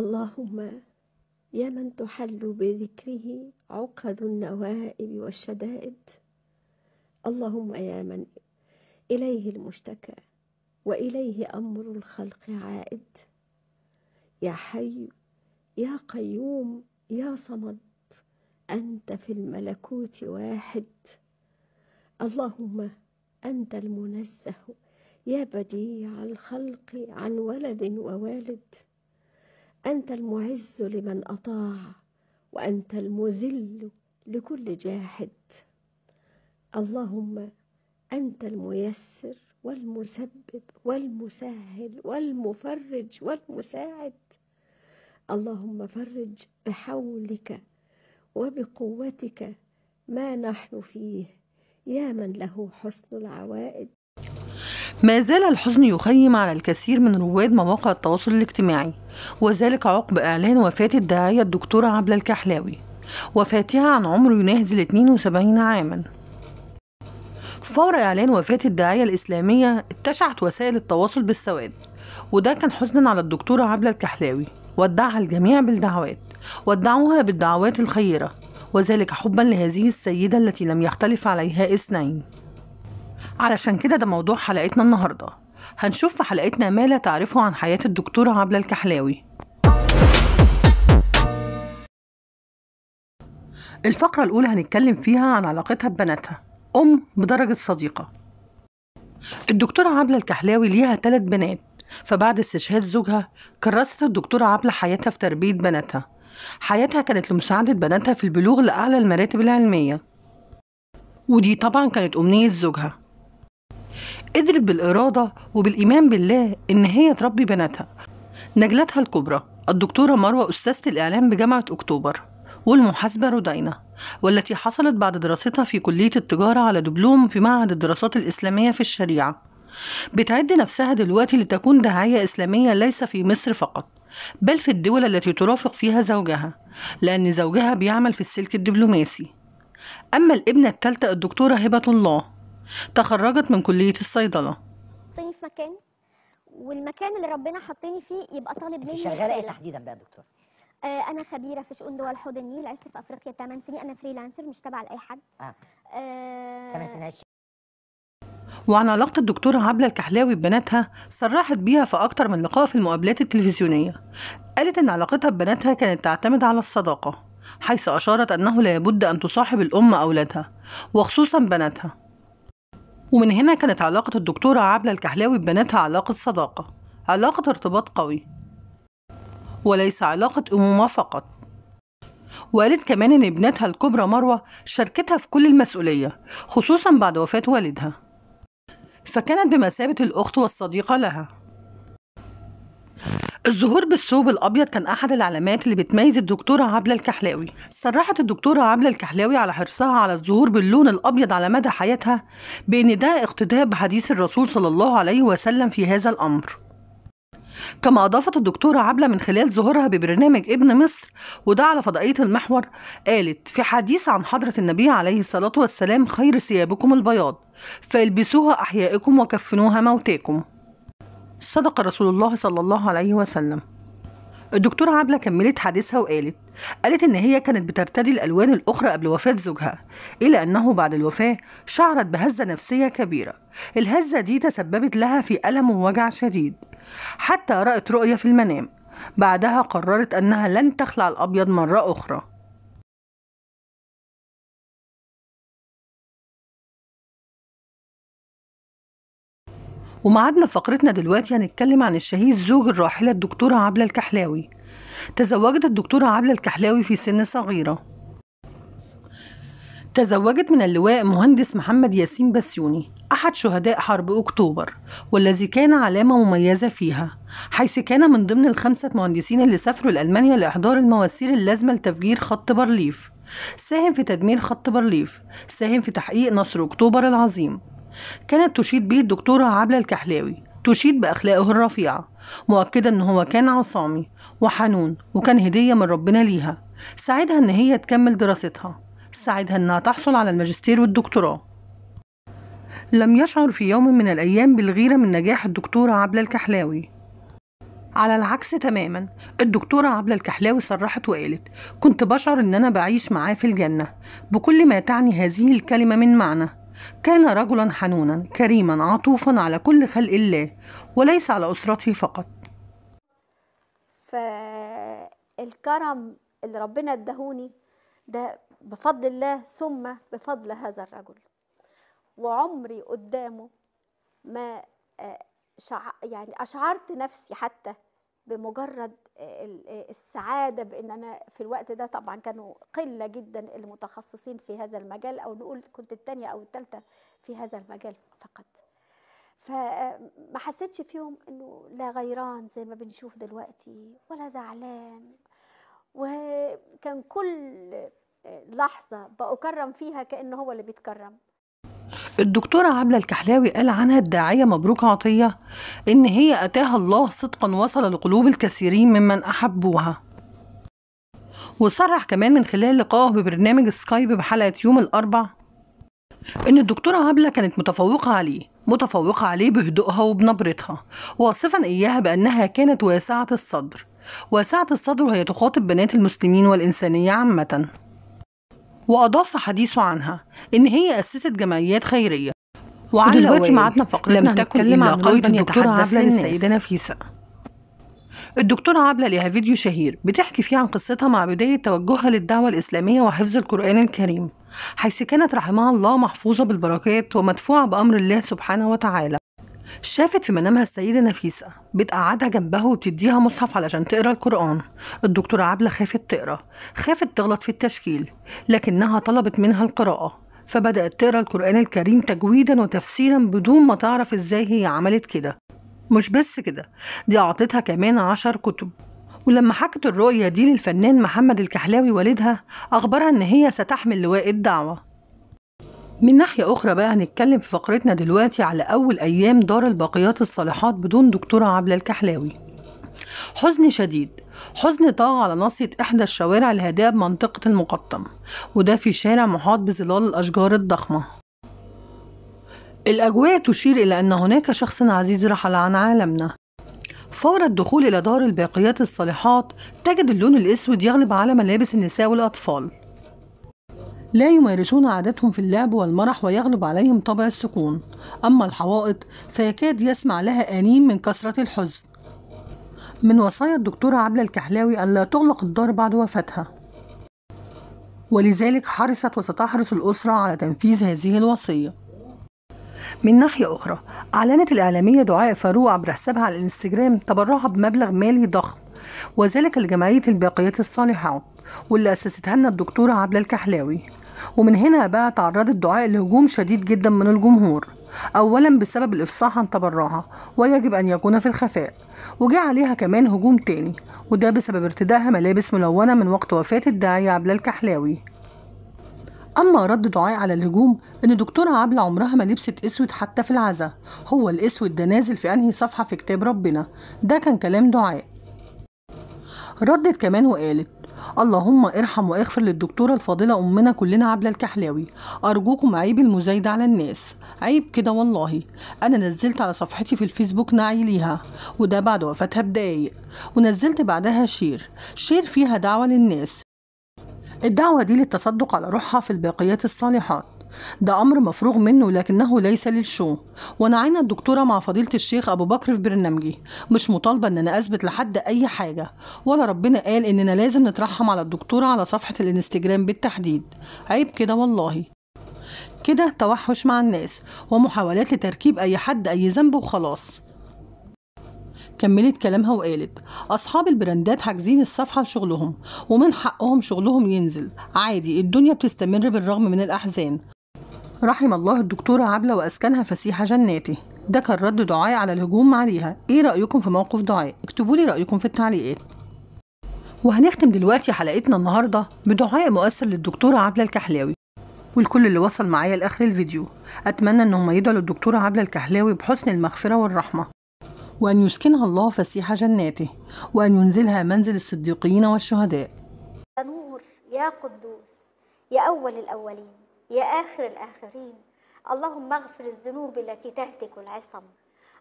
اللهم يا من تحل بذكره عقد النوائب والشدائد اللهم يا من اليه المشتكى واليه امر الخلق عائد يا حي يا قيوم يا صمد انت في الملكوت واحد اللهم انت المنزه يا بديع الخلق عن ولد ووالد أنت المعز لمن أطاع وأنت المذل لكل جاحد اللهم أنت الميسر والمسبب والمسهل والمفرج والمساعد اللهم فرج بحولك وبقوتك ما نحن فيه يا من له حسن العوائد ما زال الحزن يخيم على الكثير من رواد مواقع التواصل الاجتماعي وذلك عقب إعلان وفاة الداعية الدكتورة عبلة الكحلاوي وفاتها عن عمر يناهز ال 72 عاما فور إعلان وفاة الداعية الإسلامية اتشعت وسائل التواصل بالسواد وده كان حزنا على الدكتورة عبلة الكحلاوي ودعها الجميع بالدعوات ودعوها بالدعوات الخيرة وذلك حبا لهذه السيدة التي لم يختلف عليها اثنين علشان كده ده موضوع حلقتنا النهاردة هنشوف في حلقتنا ما لا تعرفه عن حياة الدكتورة عبلة الكحلاوي الفقرة الأولى هنتكلم فيها عن علاقتها ببناتها أم بدرجة صديقة الدكتورة عبلة الكحلاوي ليها ثلاث بنات فبعد استشهاد زوجها كرست الدكتورة عبلة حياتها في تربية بناتها حياتها كانت لمساعدة بناتها في البلوغ لأعلى المراتب العلمية ودي طبعا كانت أمنية زوجها قدرت بالإرادة وبالإيمان بالله إن هي تربي بناتها نجلتها الكبرى الدكتورة مروة أستاذة الإعلام بجامعة أكتوبر والمحاسبة رودينا والتي حصلت بعد دراستها في كلية التجارة على دبلوم في معهد الدراسات الإسلامية في الشريعة بتعد نفسها دلوقتي لتكون داعية إسلامية ليس في مصر فقط بل في الدول التي ترافق فيها زوجها لأن زوجها بيعمل في السلك الدبلوماسي أما الابنة الثالثة الدكتورة هبة الله تخرجت من كلية الصيدلة حطيني في مكان والمكان اللي ربنا حطيني فيه يبقى طالب مني شغاله ايه تحديدا بقى يا دكتور؟ آه، انا خبيره في شؤون دول حوض النيل عشت في افريقيا 8 سنين انا فريلانسر مش تابعه لاي حد اه 8 آه، سنين عشت وعن علاقة الدكتورة عبلة الكحلاوي ببناتها صرحت بيها في أكتر من لقاء في المقابلات التلفزيونية قالت إن علاقتها ببناتها كانت تعتمد على الصداقة حيث أشارت أنه لا يبد أن تصاحب الأم أولادها وخصوصا بناتها ومن هنا كانت علاقة الدكتورة عبلة الكحلاوي ببناتها علاقة صداقة علاقة ارتباط قوي وليس علاقة أمومة فقط وقالت كمان إن ابنتها الكبرى مروة شاركتها في كل المسؤولية خصوصا بعد وفاة والدها فكانت بمثابة الأخت والصديقة لها الظهور بالثوب الابيض كان احد العلامات اللي بتميز الدكتوره عبله الكحلاوي صرحت الدكتوره عبله الكحلاوي على حرصها على الظهور باللون الابيض على مدى حياتها بان ده اقتداء بحديث الرسول صلى الله عليه وسلم في هذا الامر كما أضافت الدكتورة عبلة من خلال ظهورها ببرنامج ابن مصر وده على فضائية المحور قالت في حديث عن حضرة النبي عليه الصلاة والسلام خير ثيابكم البياض فالبسوها أحيائكم وكفنوها موتاكم صدق رسول الله صلى الله عليه وسلم الدكتورة عبلة كملت حديثها وقالت قالت إن هي كانت بترتدي الألوان الأخرى قبل وفاة زوجها إلى أنه بعد الوفاة شعرت بهزة نفسية كبيرة الهزة دي تسببت لها في ألم ووجع شديد حتى رأت رؤية في المنام بعدها قررت أنها لن تخلع الأبيض مرة أخرى ومعادنا فقرتنا دلوقتي هنتكلم عن الشهيد زوج الراحلة الدكتورة عبلة الكحلاوي تزوجت الدكتورة عبلة الكحلاوي في سن صغيرة تزوجت من اللواء مهندس محمد ياسين بسيوني أحد شهداء حرب أكتوبر والذي كان علامة مميزة فيها حيث كان من ضمن الخمسة مهندسين اللي سافروا لألمانيا لإحضار المواسير اللازمة لتفجير خط بارليف ساهم في تدمير خط بارليف ساهم في تحقيق نصر أكتوبر العظيم كانت تشيد به الدكتورة عبلة الكحلاوي تشيد بأخلاقه الرفيعة مؤكدة أن هو كان عصامي وحنون وكان هدية من ربنا ليها ساعدها أن هي تكمل دراستها ساعدها أنها تحصل على الماجستير والدكتوراه لم يشعر في يوم من الأيام بالغيرة من نجاح الدكتورة عبلة الكحلاوي على العكس تماما الدكتورة عبلة الكحلاوي صرحت وقالت كنت بشعر ان انا بعيش معاه في الجنة بكل ما تعني هذه الكلمة من معنى كان رجلا حنونا كريما عطوفا على كل خلق الله وليس على أسرته فقط فالكرم اللي ربنا ادهوني ده بفضل الله ثم بفضل هذا الرجل وعمري قدامه ما آه، يعني أشعرت نفسي حتى بمجرد آه، آه، السعاده بان انا في الوقت ده طبعا كانوا قله جدا المتخصصين في هذا المجال او نقول كنت الثانيه او الثالثه في هذا المجال فقط فما حسيتش فيهم انه لا غيران زي ما بنشوف دلوقتي ولا زعلان وكان كل آه، لحظه بأكرم فيها كأنه هو اللي بيتكرم الدكتورة عبلة الكحلاوي قال عنها الداعية مبروك عطية إن هي أتاها الله صدقا وصل لقلوب الكثيرين ممن أحبوها وصرح كمان من خلال لقائه ببرنامج سكايب بحلقة يوم الأربع إن الدكتورة عبلة كانت متفوقة عليه متفوقة عليه بهدوءها وبنبرتها واصفا إياها بأنها كانت واسعة الصدر واسعة الصدر وهي تخاطب بنات المسلمين والإنسانية عامةً وأضاف حديثه عنها إن هي أسست جمعيات خيرية ودلوقتي دلوقتي معادنا فقرتنا هنتكلم عن قلبا يتحدث للناس السيدة نفيسة الدكتورة عبلة ليها فيديو شهير بتحكي فيه عن قصتها مع بداية توجهها للدعوة الإسلامية وحفظ القرآن الكريم حيث كانت رحمها الله محفوظة بالبركات ومدفوعة بأمر الله سبحانه وتعالى شافت في منامها السيدة نفيسة بتقعدها جنبها وبتديها مصحف علشان تقرا القرآن الدكتورة عبلة خافت تقرا خافت تغلط في التشكيل لكنها طلبت منها القراءة فبدأت تقرا القرآن الكريم تجويدا وتفسيرا بدون ما تعرف ازاي هي عملت كده مش بس كده دي أعطتها كمان عشر كتب ولما حكت الرؤية دي للفنان محمد الكحلاوي والدها أخبرها إن هي ستحمل لواء الدعوة من ناحية أخرى بقى هنتكلم في فقرتنا دلوقتي على أول أيام دار الباقيات الصالحات بدون دكتورة عبلة الكحلاوي حزن شديد حزن طاغ على ناصية إحدى الشوارع الهادئة بمنطقة المقطم وده في شارع محاط بظلال الأشجار الضخمة الأجواء تشير إلى أن هناك شخص عزيز رحل عن عالمنا فور الدخول إلى دار الباقيات الصالحات تجد اللون الأسود يغلب على ملابس النساء والأطفال لا يمارسون عادتهم في اللعب والمرح ويغلب عليهم طبع السكون أما الحوائط فيكاد يسمع لها آنين من كثرة الحزن من وصايا الدكتورة عبلة الكحلاوي أن لا تغلق الدار بعد وفاتها ولذلك حرصت وستحرص الأسرة على تنفيذ هذه الوصية من ناحية أخرى أعلنت الإعلامية دعاء فاروق عبر حسابها على الإنستجرام تبرعها بمبلغ مالي ضخم وذلك لجمعية الباقيات الصالحات واللي أسستها لنا الدكتورة عبلة الكحلاوي ومن هنا بقى تعرضت دعاء لهجوم شديد جدا من الجمهور أولا بسبب الإفصاح عن تبرعها ويجب أن يكون في الخفاء وجاء عليها كمان هجوم تاني وده بسبب ارتدائها ملابس ملونة من وقت وفاة الداعية عبلة الكحلاوي أما رد دعاء على الهجوم إن دكتورة عبلة عمرها ما لبست أسود حتى في العزاء هو الأسود ده نازل في أنهي صفحة في كتاب ربنا ده كان كلام دعاء ردت كمان وقالت اللهم ارحم واغفر للدكتورة الفاضلة أمنا كلنا عبلة الكحلاوي أرجوكم عيب المزايدة على الناس عيب كده والله أنا نزلت على صفحتي في الفيسبوك نعي ليها وده بعد وفاتها بدقايق ونزلت بعدها شير شير فيها دعوة للناس الدعوة دي للتصدق على روحها في الباقيات الصالحات ده أمر مفروغ منه لكنه ليس للشو ونعينا الدكتورة مع فضيلة الشيخ أبو بكر في برنامجي مش مطالبة إن أنا أثبت لحد أي حاجة ولا ربنا قال إننا لازم نترحم على الدكتورة على صفحة الانستجرام بالتحديد عيب كده والله كده توحش مع الناس ومحاولات لتركيب أي حد أي ذنب وخلاص كملت كلامها وقالت أصحاب البراندات حاجزين الصفحة لشغلهم ومن حقهم شغلهم ينزل عادي الدنيا بتستمر بالرغم من الأحزان رحم الله الدكتورة عبلة وأسكنها فسيحة جناته ده كان رد دعاء على الهجوم عليها ايه رأيكم في موقف دعاء اكتبوا لي رأيكم في التعليقات وهنختم دلوقتي حلقتنا النهاردة بدعاء مؤثر للدكتورة عبلة الكحلاوي والكل اللي وصل معايا لآخر الفيديو أتمنى أنهم يدعوا للدكتورة عبلة الكحلاوي بحسن المغفرة والرحمة وأن يسكنها الله فسيح جناته وأن ينزلها منزل الصديقين والشهداء يا نور يا قدوس يا أول الأولين يا آخر الآخرين اللهم اغفر الذنوب التي تهتك العصم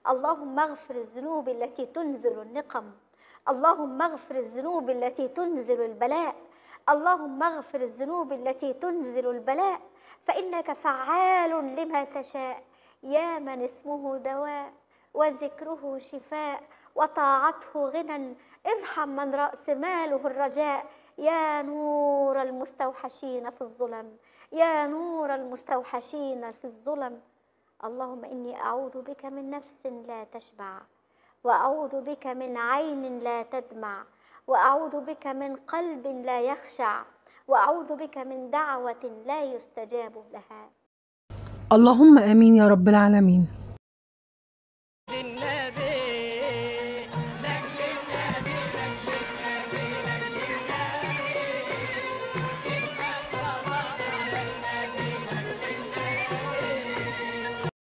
اللهم اغفر الذنوب التي تنزل النقم اللهم اغفر الذنوب التي تنزل البلاء اللهم اغفر الذنوب التي تنزل البلاء فإنك فعال لما تشاء يا من اسمه دواء وذكره شفاء وطاعته غنى ارحم من رأس ماله الرجاء يا نور المستوحشين في الظلم يا نور المستوحشين في الظلم اللهم إني أعوذ بك من نفس لا تشبع وأعوذ بك من عين لا تدمع وأعوذ بك من قلب لا يخشع وأعوذ بك من دعوة لا يستجاب لها اللهم آمين يا رب العالمين